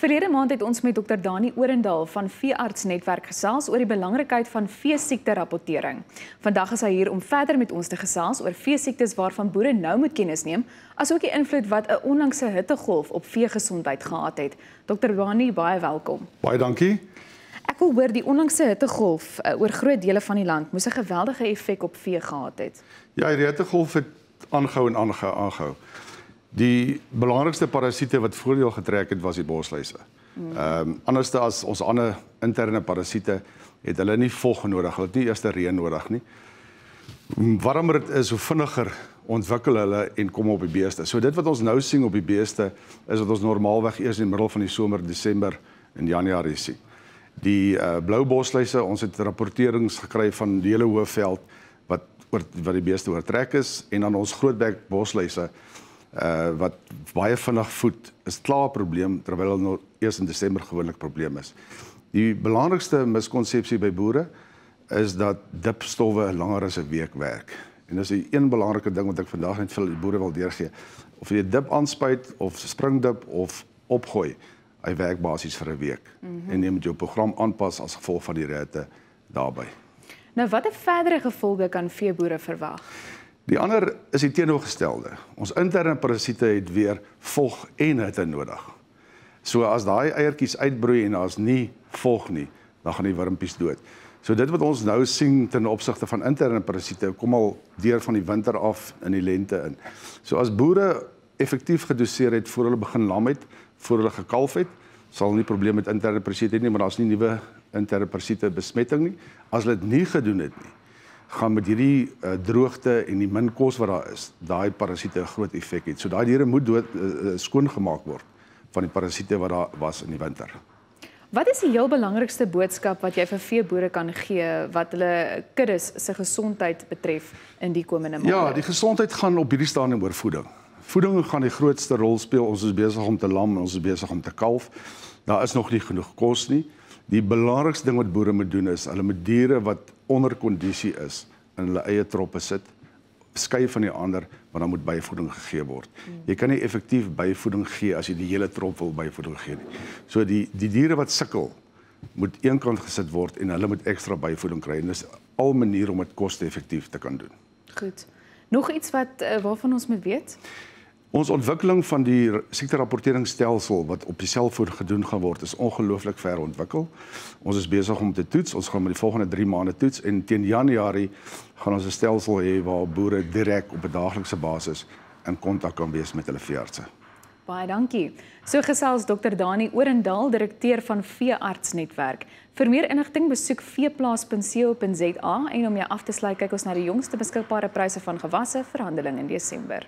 Verlede maand het ons met dokter Dani Orendaal van Veeartsnetwerk gesels oor die belangrikheid van veesiekte rapportering. Vandag is hy hier om verder met ons te gesels oor veesiektes waarvan boere nou moet kennis neem, asook die invloed wat 'n onlangse hittegolf op veegesondheid gehad het. Dokter Dani, baie welkom. Baie dankie. Ek wil hoor die onlangse hittegolf eh, oor groot dele van die land moes 'n geweldige effek op vee gehad het. Ja, die hittegolf het aangehou en aangehou. Die belangrikste parasiete wat voordeel getrek het was die bosluise. Ehm um, anderste as ons ander interne parasiete het hulle nie vog nodig, hulle het nie eers reën nodig nie. Warmer dit is, hoe vinniger ontwikkel hulle en kom op die beeste. So dit wat ons nou sien op die beeste is dat ons normaalweg eers in die middel van die somer, Desember en Januarie sien. Die uh, blou bosluise, ons het rapporterings gekry van die hele Hoëveld wat oor wat die beeste oortrek is en dan ons grootbek bosluise uh wat baie vinnig voed is klaar 'n probleem terwyl hulle nog eers in Desember gewoonlik probleem is. Die belangrikste miskonsepsie by boere is dat dipstowwe langer as 'n week werk. En dis 'n een belangrike ding wat ek vandag net vir die boere wil deurgee. Of jy dip aanspuit of springdip of opgooi, hy werk basies vir 'n week. Mm -hmm. En jy moet jou program aanpas as gevolg van die rette daarbye. Nou watter verdere gevolge kan veeboere verwag? Die ander is die teenoorgestelde. Ons interne parasiete het weer volg en het hy nodig. So as daai eiertjies uitbroei en daar's nie volg nie, dan gaan die wurmpies dood. So dit wat ons nou sien ten opsigte van interne parasiete kom al deur van die winter af in die lente in. So as boere effektief gedoseer het voor hulle begin lam het, voor hulle gekalf het, sal nie probleem met interne parasiete nie, maar daar's nie nuwe interne parasiete besmetting nie as hulle dit nie gedoen het nie gaan met hierdie uh, droogte en die min kos wat daar is, daai parasiete 'n groot effek het. So daai diere moet dood uh, eh, eh, skoon gemaak word van die parasiete wat daar was in die winter. Wat is die heel belangrikste boodskap wat jy vir veeboere kan gee wat hulle kuddes se gesondheid betref in die komende maande? Ja, die gesondheid gaan op hierdie stadium oor voeding. Voeding gaan die grootste rol speel. Ons is besig om te lam en ons is besig om te kalf. Daar is nog nie genoeg kos nie. Uh Die belangrikste ding wat boere moet doen is hulle moet diere wat onder kondisie is in hulle eie troppe sit skei van die ander want dan moet byvoeding gegee word. Hmm. Jy kan nie effektief byvoeding gee as jy die hele trop wil byvoeding gee nie. So die die diere wat sukkel moet eenkant gesit word en hulle moet ekstra byvoeding kry en dis al maniere om dit koste-effektief te kan doen. Goed. Nog iets wat eh, waarvan ons moet weet? Ons ontwikkeling van die siekterapporteringsstelsel wat op die selfoon gedoen gaan word is ongelooflik ver ontwikkel. Ons is besig om te toets. Ons gaan met die volgende 3 maande toets en teen Januarie gaan ons 'n stelsel hê waar boere direk op 'n daaglikse basis in kontak kan wees met hulle veeartse. Baie dankie. So gesels dokter Dani Orendal, direkteur van Veeartsnetwerk. Vir meer inligting besoek veeplaas.co.za en om jou af te sluit kyk ons na die jongste beskikbare pryse van gewasse vir handeling in Desember.